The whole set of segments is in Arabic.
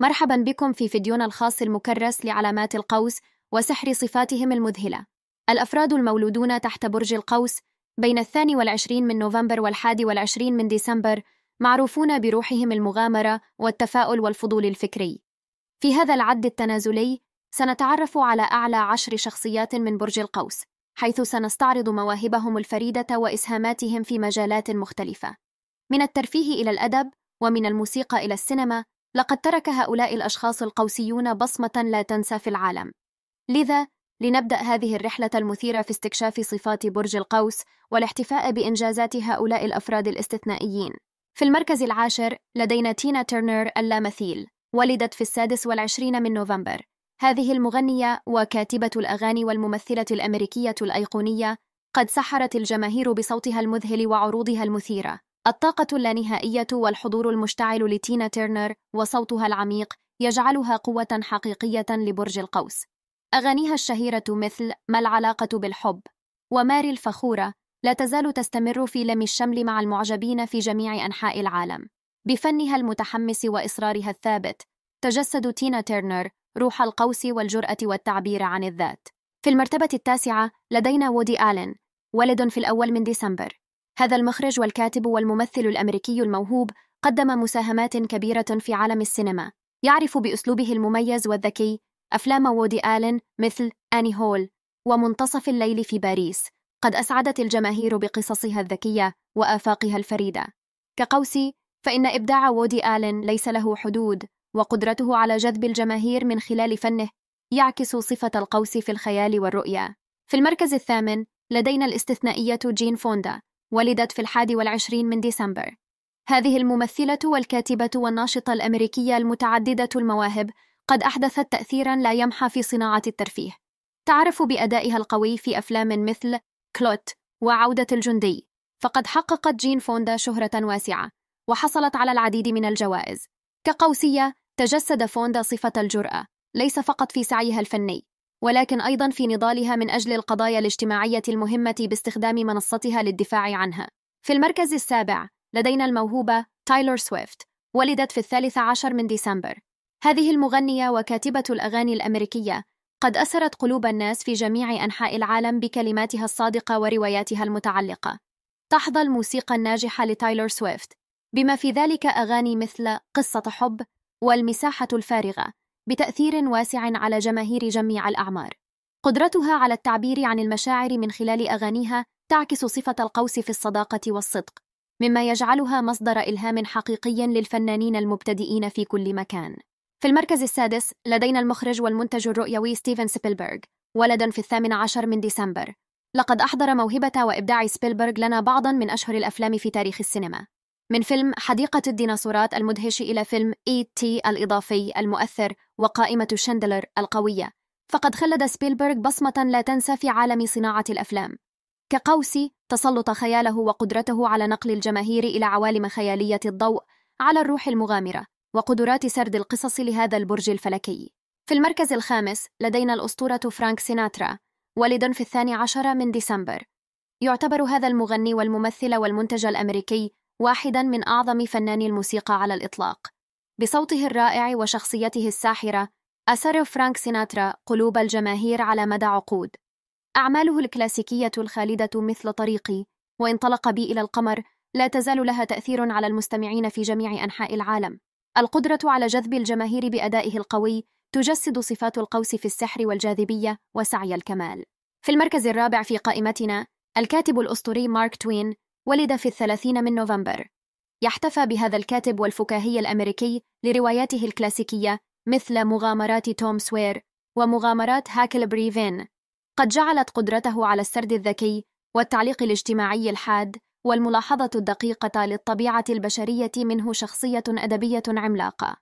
مرحبا بكم في فيديونا الخاص المكرس لعلامات القوس وسحر صفاتهم المذهلة الأفراد المولودون تحت برج القوس بين الثاني والعشرين من نوفمبر والحادي والعشرين من ديسمبر معروفون بروحهم المغامرة والتفاؤل والفضول الفكري في هذا العد التنازلي سنتعرف على أعلى عشر شخصيات من برج القوس حيث سنستعرض مواهبهم الفريدة وإسهاماتهم في مجالات مختلفة من الترفيه إلى الأدب ومن الموسيقى إلى السينما لقد ترك هؤلاء الأشخاص القوسيون بصمة لا تنسى في العالم. لذا لنبدأ هذه الرحلة المثيرة في استكشاف صفات برج القوس والاحتفاء بإنجازات هؤلاء الأفراد الاستثنائيين. في المركز العاشر لدينا تينا تيرنر اللامثيل، ولدت في السادس والعشرين من نوفمبر. هذه المغنية وكاتبة الأغاني والممثلة الأمريكية الأيقونية قد سحرت الجماهير بصوتها المذهل وعروضها المثيرة. الطاقة اللانهائية والحضور المشتعل لتينا تيرنر وصوتها العميق يجعلها قوة حقيقية لبرج القوس. أغانيها الشهيرة مثل ما العلاقة بالحب وماري الفخورة لا تزال تستمر في لم الشمل مع المعجبين في جميع أنحاء العالم. بفنها المتحمس وإصرارها الثابت، تجسد تينا تيرنر روح القوس والجرأة والتعبير عن الذات. في المرتبة التاسعة لدينا وودي آلين، ولد في الأول من ديسمبر. هذا المخرج والكاتب والممثل الامريكي الموهوب قدم مساهمات كبيره في عالم السينما يعرف باسلوبه المميز والذكي افلام وودي الن مثل اني هول ومنتصف الليل في باريس قد اسعدت الجماهير بقصصها الذكيه وافاقها الفريده كقوسي فان ابداع وودي الن ليس له حدود وقدرته على جذب الجماهير من خلال فنه يعكس صفه القوس في الخيال والرؤيه في المركز الثامن لدينا الاستثنائيه جين فوندا ولدت في الحادي والعشرين من ديسمبر هذه الممثلة والكاتبة والناشطة الأمريكية المتعددة المواهب قد أحدثت تأثيرا لا يمحى في صناعة الترفيه تعرف بأدائها القوي في أفلام مثل كلوت وعودة الجندي فقد حققت جين فوندا شهرة واسعة وحصلت على العديد من الجوائز كقوسية تجسد فوندا صفة الجرأة ليس فقط في سعيها الفني ولكن أيضا في نضالها من أجل القضايا الاجتماعية المهمة باستخدام منصتها للدفاع عنها. في المركز السابع لدينا الموهوبة تايلور سويفت، ولدت في الثالث عشر من ديسمبر. هذه المغنية وكاتبة الأغاني الأمريكية قد أسرت قلوب الناس في جميع أنحاء العالم بكلماتها الصادقة ورواياتها المتعلقة. تحظى الموسيقى الناجحة لتايلور سويفت، بما في ذلك أغاني مثل قصة حب والمساحة الفارغة، بتأثير واسع على جماهير جميع الأعمار. قدرتها على التعبير عن المشاعر من خلال أغانيها تعكس صفة القوس في الصداقة والصدق، مما يجعلها مصدر إلهام حقيقي للفنانين المبتدئين في كل مكان. في المركز السادس لدينا المخرج والمنتج الرؤيوي ستيفن سبيلبرغ، ولدا في الثامن عشر من ديسمبر. لقد أحضر موهبة وإبداع سبيلبرغ لنا بعضا من أشهر الأفلام في تاريخ السينما، من فيلم حديقة الديناصورات المدهش إلى فيلم إي e تي الإضافي المؤثر وقائمة شندلر القوية فقد خلد سبيلبرغ بصمة لا تنسى في عالم صناعة الأفلام كقوس تسلط خياله وقدرته على نقل الجماهير إلى عوالم خيالية الضوء على الروح المغامرة وقدرات سرد القصص لهذا البرج الفلكي في المركز الخامس لدينا الأسطورة فرانك سيناترا ولد في الثاني عشر من ديسمبر يعتبر هذا المغني والممثل والمنتج الأمريكي واحدا من أعظم فناني الموسيقى على الإطلاق بصوته الرائع وشخصيته الساحرة أسر فرانك سيناترا قلوب الجماهير على مدى عقود أعماله الكلاسيكية الخالدة مثل طريقي وانطلق بي إلى القمر لا تزال لها تأثير على المستمعين في جميع أنحاء العالم القدرة على جذب الجماهير بأدائه القوي تجسد صفات القوس في السحر والجاذبية وسعي الكمال في المركز الرابع في قائمتنا الكاتب الأسطوري مارك توين ولد في الثلاثين من نوفمبر يحتفى بهذا الكاتب والفكاهي الأمريكي لرواياته الكلاسيكية مثل مغامرات توم سوير ومغامرات هاكل بريفين قد جعلت قدرته على السرد الذكي والتعليق الاجتماعي الحاد والملاحظة الدقيقة للطبيعة البشرية منه شخصية أدبية عملاقة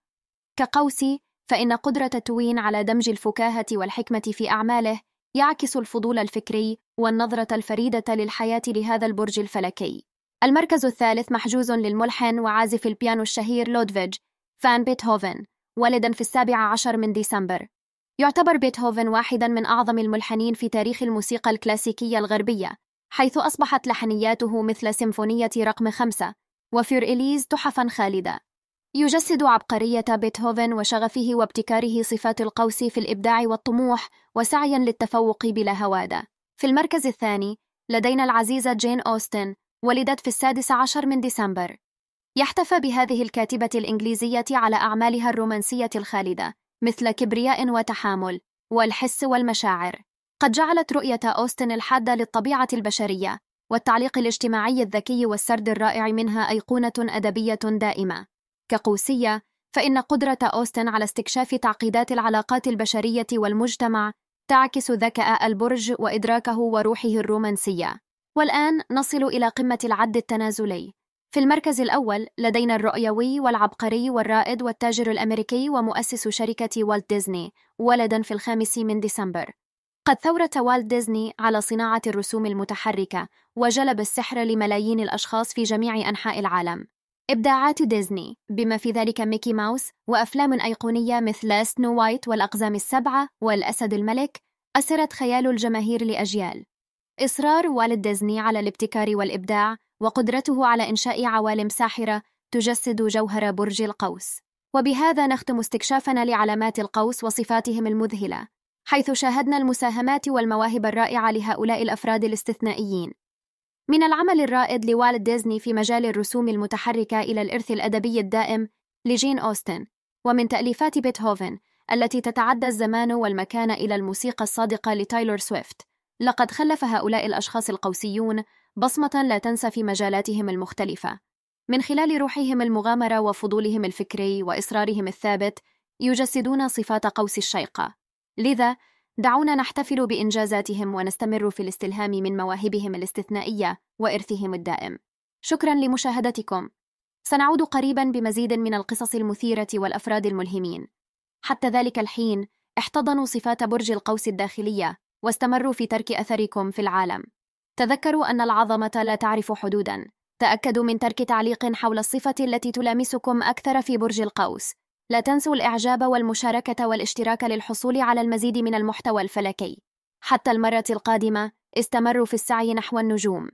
كقوسي فإن قدرة توين على دمج الفكاهة والحكمة في أعماله يعكس الفضول الفكري والنظرة الفريدة للحياة لهذا البرج الفلكي. المركز الثالث محجوز للملحن وعازف البيانو الشهير لودفيج فان بيتهوفن ولدا في السابع عشر من ديسمبر. يعتبر بيتهوفن واحدا من أعظم الملحنين في تاريخ الموسيقى الكلاسيكية الغربية، حيث أصبحت لحنياته مثل سيمفونية رقم خمسة وفير إليز تحفا خالدة. يجسد عبقرية بيتهوفن وشغفه وابتكاره صفات القوس في الإبداع والطموح وسعيا للتفوق بلا هوادة. في المركز الثاني لدينا العزيزة جين أوستن ولدت في السادس عشر من ديسمبر يحتفى بهذه الكاتبة الإنجليزية على أعمالها الرومانسية الخالدة مثل كبرياء وتحامل والحس والمشاعر قد جعلت رؤية أوستن الحادة للطبيعة البشرية والتعليق الاجتماعي الذكي والسرد الرائع منها أيقونة أدبية دائمة كقوسية فإن قدرة أوستن على استكشاف تعقيدات العلاقات البشرية والمجتمع تعكس ذكاء البرج وإدراكه وروحه الرومانسية والآن نصل إلى قمة العد التنازلي في المركز الأول لدينا الرؤيوي والعبقري والرائد والتاجر الأمريكي ومؤسس شركة والت ديزني ولدا في الخامس من ديسمبر قد ثورة والت ديزني على صناعة الرسوم المتحركة وجلب السحر لملايين الأشخاص في جميع أنحاء العالم إبداعات ديزني بما في ذلك ميكي ماوس وأفلام أيقونية مثل سنو وايت والأقزام السبعة والأسد الملك أسرت خيال الجماهير لأجيال إصرار والد ديزني على الابتكار والإبداع وقدرته على إنشاء عوالم ساحرة تجسد جوهر برج القوس وبهذا نختم استكشافنا لعلامات القوس وصفاتهم المذهلة حيث شاهدنا المساهمات والمواهب الرائعة لهؤلاء الأفراد الاستثنائيين من العمل الرائد لوالد ديزني في مجال الرسوم المتحركة إلى الإرث الأدبي الدائم لجين أوستن ومن تأليفات بيتهوفن التي تتعدى الزمان والمكان إلى الموسيقى الصادقة لتايلور سويفت لقد خلف هؤلاء الأشخاص القوسيون بصمة لا تنسى في مجالاتهم المختلفة من خلال روحهم المغامرة وفضولهم الفكري وإصرارهم الثابت يجسدون صفات قوس الشيقة لذا دعونا نحتفل بإنجازاتهم ونستمر في الاستلهام من مواهبهم الاستثنائية وإرثهم الدائم. شكرا لمشاهدتكم. سنعود قريبا بمزيد من القصص المثيرة والأفراد الملهمين. حتى ذلك الحين احتضنوا صفات برج القوس الداخلية واستمروا في ترك أثركم في العالم. تذكروا أن العظمة لا تعرف حدوداً. تأكدوا من ترك تعليق حول الصفة التي تلامسكم أكثر في برج القوس لا تنسوا الإعجاب والمشاركة والاشتراك للحصول على المزيد من المحتوى الفلكي حتى المرة القادمة استمروا في السعي نحو النجوم